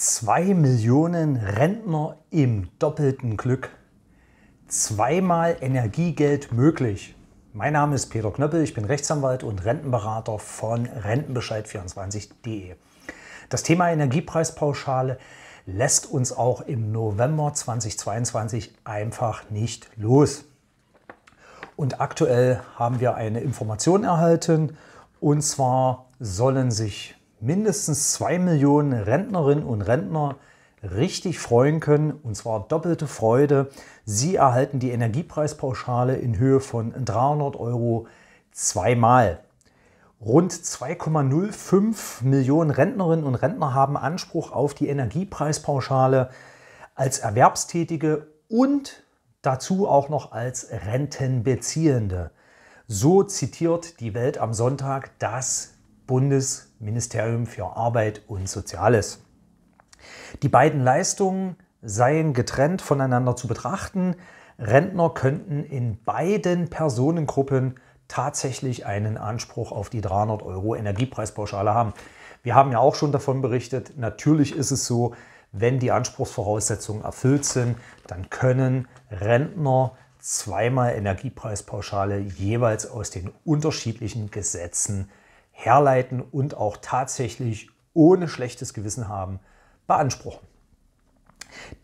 2 Millionen Rentner im doppelten Glück. Zweimal Energiegeld möglich. Mein Name ist Peter Knöppel, ich bin Rechtsanwalt und Rentenberater von Rentenbescheid24.de. Das Thema Energiepreispauschale lässt uns auch im November 2022 einfach nicht los. Und aktuell haben wir eine Information erhalten, und zwar sollen sich mindestens zwei Millionen Rentnerinnen und Rentner richtig freuen können, und zwar doppelte Freude. Sie erhalten die Energiepreispauschale in Höhe von 300 Euro zweimal. Rund 2,05 Millionen Rentnerinnen und Rentner haben Anspruch auf die Energiepreispauschale als Erwerbstätige und dazu auch noch als Rentenbeziehende. So zitiert die Welt am Sonntag das Bundesministerium für Arbeit und Soziales. Die beiden Leistungen seien getrennt voneinander zu betrachten. Rentner könnten in beiden Personengruppen tatsächlich einen Anspruch auf die 300 Euro Energiepreispauschale haben. Wir haben ja auch schon davon berichtet, natürlich ist es so, wenn die Anspruchsvoraussetzungen erfüllt sind, dann können Rentner zweimal Energiepreispauschale jeweils aus den unterschiedlichen Gesetzen herleiten und auch tatsächlich ohne schlechtes Gewissen haben beanspruchen.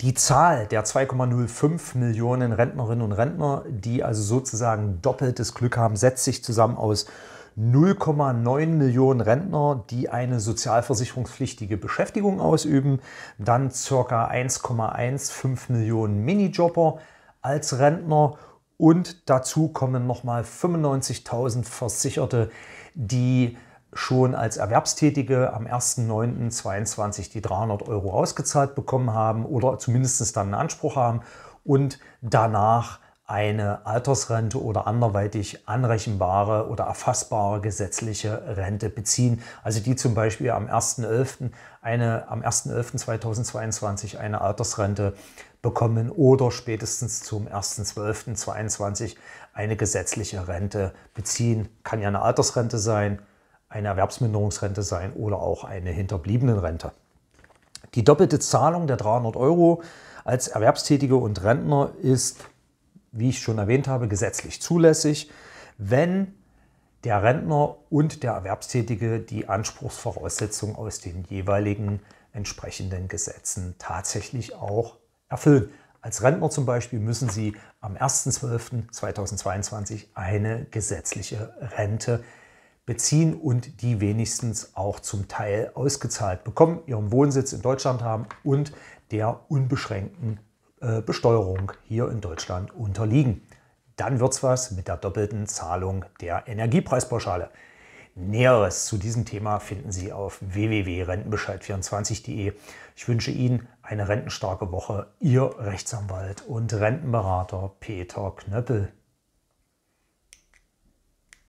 Die Zahl der 2,05 Millionen Rentnerinnen und Rentner, die also sozusagen doppeltes Glück haben, setzt sich zusammen aus 0,9 Millionen Rentner, die eine sozialversicherungspflichtige Beschäftigung ausüben, dann ca. 1,15 Millionen Minijobber als Rentner und dazu kommen nochmal 95.000 Versicherte, die schon als Erwerbstätige am 1.9.22 die 300 Euro ausgezahlt bekommen haben oder zumindest dann einen Anspruch haben und danach eine Altersrente oder anderweitig anrechenbare oder erfassbare gesetzliche Rente beziehen. Also die zum Beispiel am 1.11.2022 eine Altersrente bekommen oder spätestens zum 1.12.2022 eine gesetzliche Rente beziehen. Kann ja eine Altersrente sein, eine Erwerbsminderungsrente sein oder auch eine Hinterbliebenenrente. Die doppelte Zahlung der 300 Euro als Erwerbstätige und Rentner ist wie ich schon erwähnt habe, gesetzlich zulässig, wenn der Rentner und der Erwerbstätige die Anspruchsvoraussetzungen aus den jeweiligen entsprechenden Gesetzen tatsächlich auch erfüllen. Als Rentner zum Beispiel müssen Sie am 1.12.2022 eine gesetzliche Rente beziehen und die wenigstens auch zum Teil ausgezahlt bekommen, ihren Wohnsitz in Deutschland haben und der unbeschränkten äh, Besteuerung hier in Deutschland unterliegen. Dann wird's was mit der doppelten Zahlung der Energiepreispauschale. Näheres zu diesem Thema finden Sie auf www.rentenbescheid24.de. Ich wünsche Ihnen eine rentenstarke Woche. Ihr Rechtsanwalt und Rentenberater Peter Knöppel.